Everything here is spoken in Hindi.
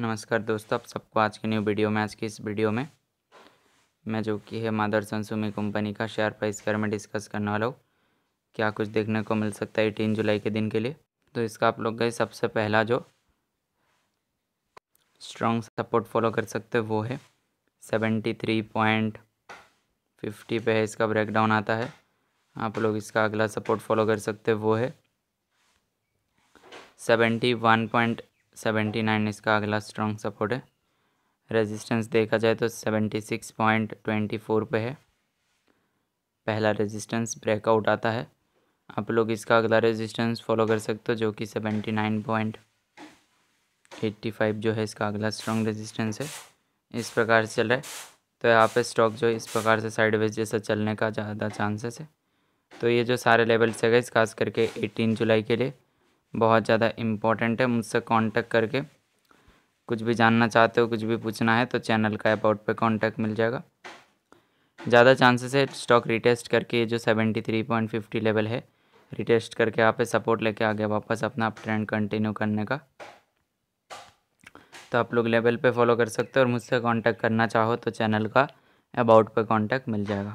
नमस्कार दोस्तों आप सबको आज की न्यू वीडियो में आज की इस वीडियो में मैं जो कि है मादर सनसुमी कंपनी का शेयर प्राइस बारे में डिस्कस करने वाला हूँ क्या कुछ देखने को मिल सकता है एटीन जुलाई के दिन के लिए तो इसका आप लोग गए सबसे पहला जो स्ट्रॉन्ग सपोर्ट फॉलो कर सकते वो है सेवेंटी थ्री पॉइंट फिफ्टी पे है इसका ब्रेकडाउन आता है आप लोग इसका अगला सपोर्ट फॉलो कर सकते वो है seventy one point seventy nine इसका अगला स्ट्रॉन्ग सपोर्ट है रेजिस्टेंस देखा जाए तो seventy six point twenty four पर है पहला रेजिस्टेंस ब्रेकआउट आता है आप लोग इसका अगला रेजिस्टेंस फॉलो कर सकते हो जो कि seventy nine point eighty five जो है इसका अगला स्ट्रॉन्ग रेजिस्टेंस है इस प्रकार से चल रहा है तो यहाँ पे स्टॉक जो इस प्रकार से साइडवेज जैसा चलने का ज़्यादा चांसेस है तो ये जो सारे लेवल्स है इस खास करके एटीन जुलाई के लिए बहुत ज़्यादा इम्पॉर्टेंट है मुझसे कांटेक्ट करके कुछ भी जानना चाहते हो कुछ भी पूछना है तो चैनल का अबाउट पे कांटेक्ट मिल जाएगा ज़्यादा चांसेस है स्टॉक रिटेस्ट करके जो seventy three point fifty level है रिटेस्ट करके आप सपोर्ट लेके आगे वापस अपना आप ट्रेंड कंटिन्यू करने का तो आप लोग लेवल पे फॉलो कर सकते हो और मुझसे कॉन्टैक्ट करना चाहो तो चैनल का अबाउट पर कॉन्टैक्ट मिल जाएगा